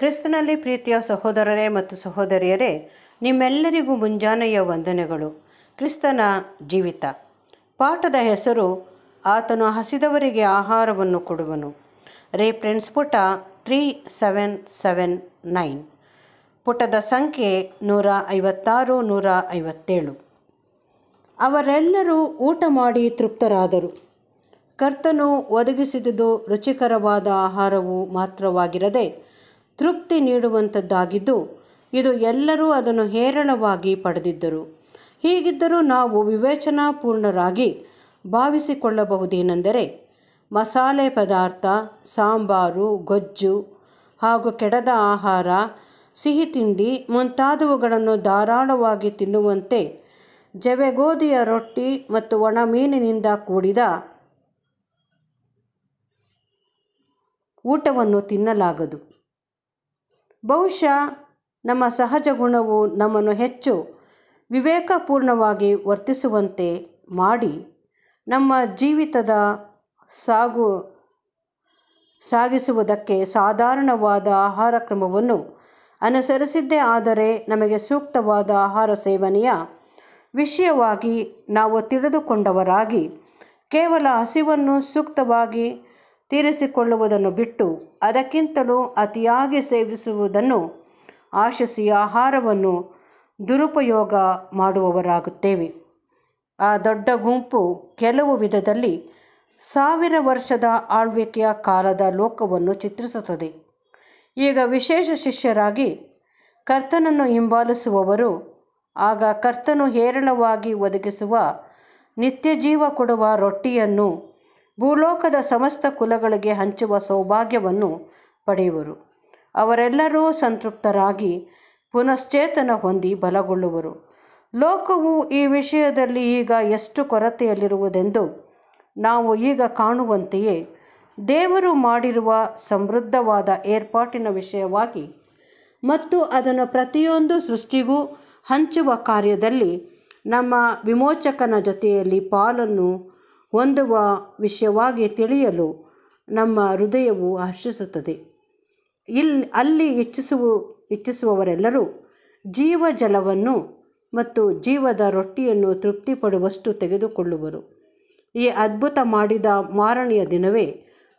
ಕ್ರಿಸ್ತನಲ್ಲಿ ಪ್ರೀತಿಯ ಸಹೋದರರೇ ಮತ್ತು ಸಹೋದರಿಯರೇ ನಿಮ್ಮೆಲ್ಲರಿಗೂ ಮುಂಜಾನೆಯ ವಂದನೆಗಳು ಕ್ರಿಸ್ತನ ಜೀವಿತ ಪಾಠದ ಹೆಸರು ಆತನು ಹಸಿದವರಿಗೆ ಆಹಾರವನ್ನು ಕೊಡುವನು ರೇ ಪ್ರೆಂಡ್ಸ್ ಪುಟ ತ್ರೀ ಸೆವೆನ್ ಸೆವೆನ್ ನೈನ್ ಪುಟದ ಸಂಖ್ಯೆ ನೂರ ಐವತ್ತಾರು ನೂರ ಐವತ್ತೇಳು ಅವರೆಲ್ಲರೂ ಊಟ ಮಾಡಿ ತೃಪ್ತರಾದರು ಕರ್ತನು ಒದಗಿಸಿದುದು ರುಚಿಕರವಾದ ಆಹಾರವು ಮಾತ್ರವಾಗಿರದೆ ತೃಪ್ತಿ ನೀಡುವಂಥದ್ದಾಗಿದ್ದು ಇದು ಎಲ್ಲರೂ ಅದನ್ನು ಹೇರಳವಾಗಿ ಪಡೆದಿದ್ದರು ಹೀಗಿದ್ದರೂ ನಾವು ವಿವೇಚನಾಪೂರ್ಣರಾಗಿ ಭಾವಿಸಿಕೊಳ್ಳಬಹುದೇನೆಂದರೆ ಮಸಾಲೆ ಪದಾರ್ಥ ಸಾಂಬಾರು ಗೊಜ್ಜು ಹಾಗೂ ಕೆಡದ ಆಹಾರ ಸಿಹಿ ತಿಂಡಿ ಮುಂತಾದವುಗಳನ್ನು ಧಾರಾಳವಾಗಿ ತಿನ್ನುವಂತೆ ಜವೆಗೋಧಿಯ ರೊಟ್ಟಿ ಮತ್ತು ಒಣ ಮೀನಿನಿಂದ ಕೂಡಿದ ಊಟವನ್ನು ತಿನ್ನಲಾಗದು ಬಹುಶಃ ನಮ್ಮ ಸಹಜ ಗುಣವು ನಮ್ಮನ್ನು ಹೆಚ್ಚು ವಿವೇಕಪೂರ್ಣವಾಗಿ ವರ್ತಿಸುವಂತೆ ಮಾಡಿ ನಮ್ಮ ಜೀವಿತದ ಸಾಗು ಸಾಗಿಸುವುದಕ್ಕೆ ಸಾಧಾರಣವಾದ ಆಹಾರ ಕ್ರಮವನ್ನು ಅನುಸರಿಸಿದ್ದೇ ಆದರೆ ನಮಗೆ ಸೂಕ್ತವಾದ ಆಹಾರ ಸೇವನೆಯ ವಿಷಯವಾಗಿ ನಾವು ತಿಳಿದುಕೊಂಡವರಾಗಿ ಕೇವಲ ಹಸಿವನ್ನು ಸೂಕ್ತವಾಗಿ ತೀರಿಸಿಕೊಳ್ಳುವುದನ್ನು ಬಿಟ್ಟು ಅದಕ್ಕಿಂತಲೂ ಅತಿಯಾಗಿ ಸೇವಿಸುವುದನ್ನು ಆಶಿಸಿ ಆಹಾರವನ್ನು ದುರುಪಯೋಗ ಮಾಡುವವರಾಗುತ್ತೇವೆ ಆ ದೊಡ್ಡ ಗುಂಪು ಕೆಲವು ವಿಧದಲ್ಲಿ ಸಾವಿರ ವರ್ಷದ ಆಳ್ವಿಕೆಯ ಕಾಲದ ಲೋಕವನ್ನು ಚಿತ್ರಿಸುತ್ತದೆ ಈಗ ವಿಶೇಷ ಶಿಷ್ಯರಾಗಿ ಕರ್ತನನ್ನು ಹಿಂಬಾಲಿಸುವವರು ಆಗ ಕರ್ತನು ಹೇರಳವಾಗಿ ಒದಗಿಸುವ ನಿತ್ಯ ಜೀವ ಕೊಡುವ ರೊಟ್ಟಿಯನ್ನು ಭೂಲೋಕದ ಸಮಸ್ತ ಕುಲಗಳಿಗೆ ಹಂಚುವ ಸೌಭಾಗ್ಯವನ್ನು ಪಡೆಯುವರು ಅವರೆಲ್ಲರೂ ಸಂತೃಪ್ತರಾಗಿ ಪುನಶ್ಚೇತನ ಹೊಂದಿ ಬಲಗೊಳ್ಳುವರು ಲೋಕವು ಈ ವಿಷಯದಲ್ಲಿ ಈಗ ಎಷ್ಟು ಕೊರತೆಯಲ್ಲಿರುವುದೆಂದು ನಾವು ಈಗ ಕಾಣುವಂತೆಯೇ ದೇವರು ಮಾಡಿರುವ ಸಮೃದ್ಧವಾದ ಏರ್ಪಾಟಿನ ವಿಷಯವಾಗಿ ಮತ್ತು ಅದನ್ನು ಪ್ರತಿಯೊಂದು ಸೃಷ್ಟಿಗೂ ಹಂಚುವ ಕಾರ್ಯದಲ್ಲಿ ನಮ್ಮ ವಿಮೋಚಕನ ಜೊತೆಯಲ್ಲಿ ಪಾಲನ್ನು ಹೊಂದುವ ವಿಷಯವಾಗಿ ತಿಳಿಯಲು ನಮ್ಮ ಹೃದಯವು ಹರ್ಷಿಸುತ್ತದೆ ಇಲ್ಲಿ ಅಲ್ಲಿ ಇಚ್ಛಿಸುವ ಇಚ್ಛಿಸುವವರೆಲ್ಲರೂ ಜೀವ ಜಲವನ್ನು ಮತ್ತು ಜೀವದ ರೊಟ್ಟಿಯನ್ನು ತೃಪ್ತಿಪಡುವಷ್ಟು ತೆಗೆದುಕೊಳ್ಳುವರು ಈ ಅದ್ಭುತ ಮಾಡಿದ ಮಾರನೆಯ ದಿನವೇ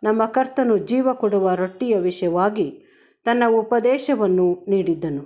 ನಮ್ಮ ಕರ್ತನು ಜೀವ ಕೊಡುವ ರೊಟ್ಟಿಯ ವಿಷಯವಾಗಿ ತನ್ನ ಉಪದೇಶವನ್ನು ನೀಡಿದ್ದನು